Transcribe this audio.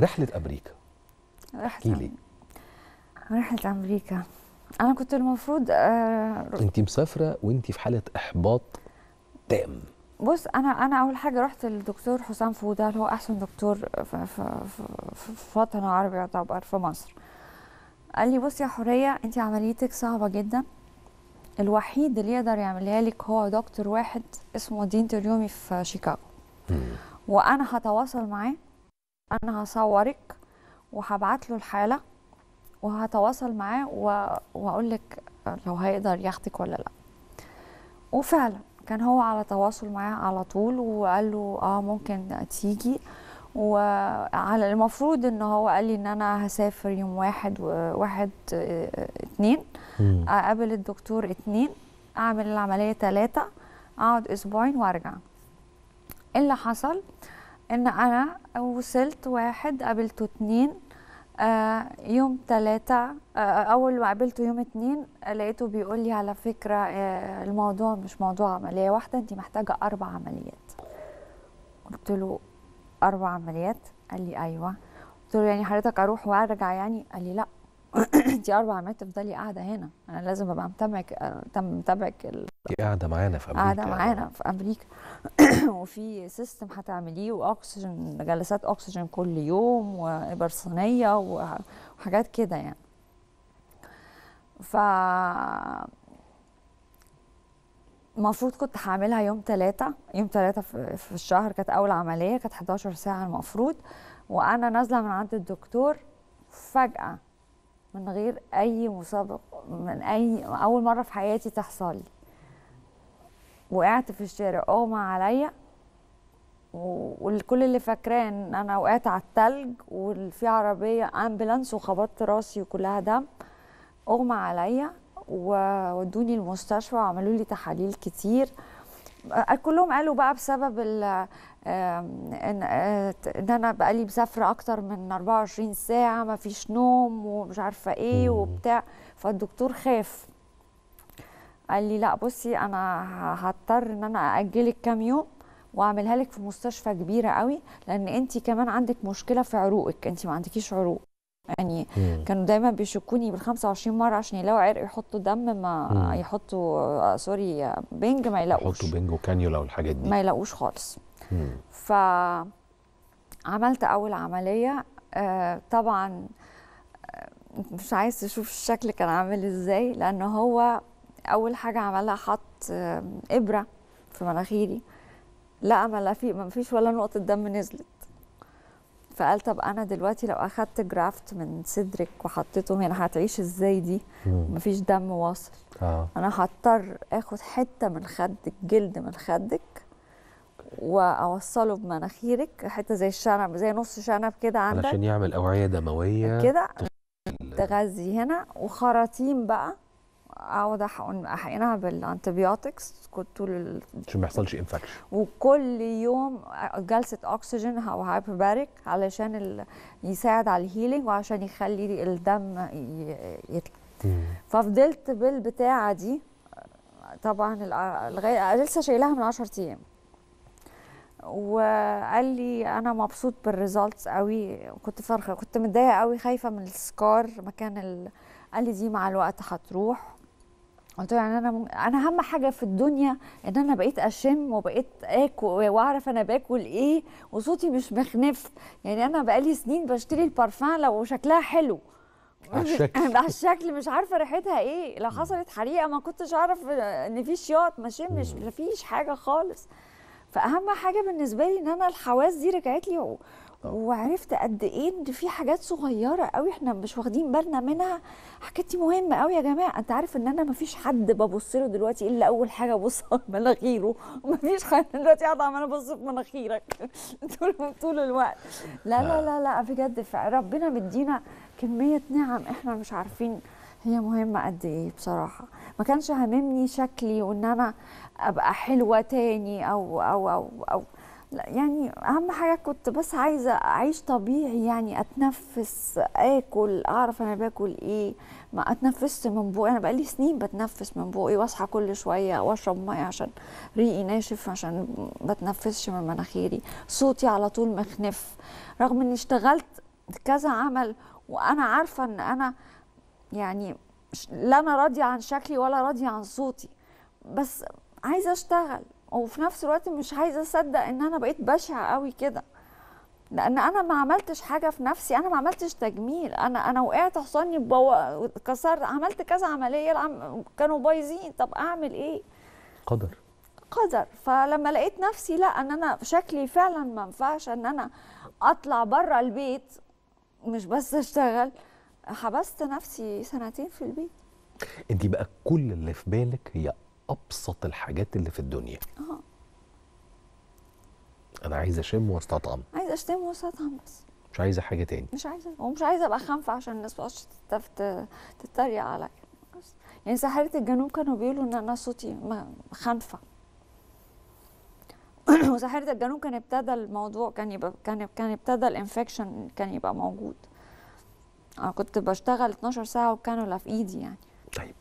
رحله امريكا رحله رحله امريكا انا كنت المفروض آه انت مسافره وانت في حاله احباط تام بص انا انا اول حاجه رحت للدكتور حسام فوده اللي هو احسن دكتور في, في, في وطن العربي يعتبر في مصر قال لي بصي يا حوريه انت عمليتك صعبه جدا الوحيد اللي يقدر يعملها لك هو دكتور واحد اسمه دين تريومي في شيكاغو وانا هتواصل معاه انا هصورك وهبعت له الحاله وهتواصل معاه واقول لك لو هيقدر ياخدك ولا لا وفعلا كان هو على تواصل معاه على طول وقال له اه ممكن تيجي وعلى المفروض ان هو قال لي ان انا هسافر يوم واحد وواحد اتنين اقابل الدكتور اتنين اعمل العمليه تلاته اقعد اسبوعين وارجع إيه اللي حصل آه ان انا وصلت واحد قابلته اتنين آه يوم تلاتة آه اول ما قابلته يوم اتنين آه، لقيته بيقول لي على فكرة آه الموضوع مش موضوع عملية واحدة انت محتاجة اربع عمليات قلت له اربع عمليات قال لي ايوه قلت له يعني حضرتك اروح وارجع يعني قال لي لا انت اربع عمليات تفضلي قاعده هنا انا لازم ابقى متابعك آه، متابعك دي قاعده معانا في امريكا قاعده معانا في امريكا وفي سيستم هتعمليه واكسجين جلسات اكسجين كل يوم وابر صينيه وحاجات كده يعني ف المفروض كنت هعملها يوم ثلاثة يوم ثلاثة في الشهر كانت أول عملية كانت 11 ساعة المفروض وأنا نازلة من عند الدكتور فجأة من غير أي مسابقة من أي أول مرة في حياتي تحصل لي وقعت في الشارع اغمى اه، عليا والكل اللي فاكراه ان انا وقعت على التلج وفي عربيه امبلانس وخبطت راسي وكلها دم اغمى اه، عليا وودوني المستشفى وعملوا لي تحاليل كتير كلهم قالوا بقى بسبب ال آه، ان انا انا بقالي مسافره اكتر من 24 ساعه ما فيش نوم ومش عارفه ايه وبتاع فالدكتور خاف قال لي لا بصي انا هضطر ان انا اجلك كام يوم واعملها لك في مستشفى كبيره قوي لان انت كمان عندك مشكله في عروقك انت ما عندكيش عروق يعني مم. كانوا دايما بيشكوني بال 25 مره عشان يلاقوا عرق يحطوا دم ما مم. يحطوا آه، سوري بنج ما يلاقوش يحطوا بنج وكانيولا والحاجات دي ما يلاقوش خالص ف عملت اول عمليه آه، طبعا آه، مش عايز تشوف الشكل كان عامل ازاي لان هو اول حاجه عملها حط ابره في مناخيري لقى ما في ما فيش ولا نقطه دم نزلت فقال طب انا دلوقتي لو اخدت جرافت من صدرك وحطيته هنا هتعيش ازاي دي ما فيش دم واصل آه. انا هضطر اخد حته من خدك جلد من خدك واوصله بمناخيرك حته زي الشنب زي نص شنب كده عندك علشان يعمل اوعيه دمويه كده تغذي هنا وخراطيم بقى اقعد احقنها بالانتبيوتكس كنت طول عشان ما يحصلش انفكشن وكل يوم جلسه اكسجين او هايبرباريك علشان ال... يساعد على الهيلينج وعشان يخلي الدم يطلع ففضلت بالبتاعه دي طبعا لغايه لسه شايلها من 10 ايام وقال لي انا مبسوط بالريزلتس قوي وكنت فرخه كنت متضايقه قوي خايفه من السكار مكان ال... قال لي دي مع الوقت هتروح قلت له يعني انا انا اهم حاجه في الدنيا ان انا بقيت اشم وبقيت اكل واعرف انا باكل ايه وصوتي مش مخنف يعني انا بقالي سنين بشتري البارفان لو شكلها حلو على الشكل على الشكل مش عارفه ريحتها ايه لو حصلت حريقه ما كنتش اعرف ان في شياط ما شمش ما فيش حاجه خالص فاهم حاجه بالنسبه لي ان انا الحواس دي رجعت لي و... آه. وعرفت قد ايه ان في حاجات صغيره قوي احنا مش واخدين بالنا منها حكيتي مهمه قوي يا جماعه انت عارف ان انا مفيش حد ببص له دلوقتي الا اول حاجه ابص مناخيره مفيش حد دلوقتي قاعده عماله ابص في مناخيرك طول طول الوقت لا لا آه. لا لا بجد ربنا مدينا كميه نعم احنا مش عارفين هي مهمة قد إيه بصراحة ما كانش هاممني شكلي وإن أنا أبقى حلوة تاني أو أو أو أو لا يعني أهم حاجة كنت بس عايزة أعيش طبيعي يعني أتنفس آكل أعرف أنا باكل إيه ما أتنفسش من بوقي أنا بقالي سنين بتنفس من بوقي وأصحى كل شوية وأشرب مية عشان ريقي ناشف عشان بتنفسش من مناخيري صوتي على طول مخنف رغم إني اشتغلت كذا عمل وأنا عارفة إن أنا يعني لا انا راضيه عن شكلي ولا راضيه عن صوتي بس عايزه اشتغل وفي نفس الوقت مش عايزه اصدق ان انا بقيت بشعه قوي كده لان انا ما عملتش حاجه في نفسي انا ما عملتش تجميل انا انا وقعت حصاني اتكسر عملت كذا عمليه العم... كانوا بايظين طب اعمل ايه قدر قدر فلما لقيت نفسي لا ان انا شكلي فعلا ما ينفعش ان انا اطلع بره البيت مش بس اشتغل حبست نفسي سنتين في البيت انت بقى كل اللي في بالك هي ابسط الحاجات اللي في الدنيا اه انا عايزه اشم واستطعم عايزه اشتم واستطعم بس مش عايزه حاجه تاني مش عايزه ومش عايزه ابقى خنفه عشان الناس تقعدش تتريق عليا يعني ساحره الجنوب كانوا بيقولوا ان انا صوتي خنفه وساحره الجنوب كان ابتدى الموضوع كان يبقى كان كان ابتدى الانفكشن كان يبقى موجود آه، كنت بشتغل 12 ساعه لا في ايدي يعني طيب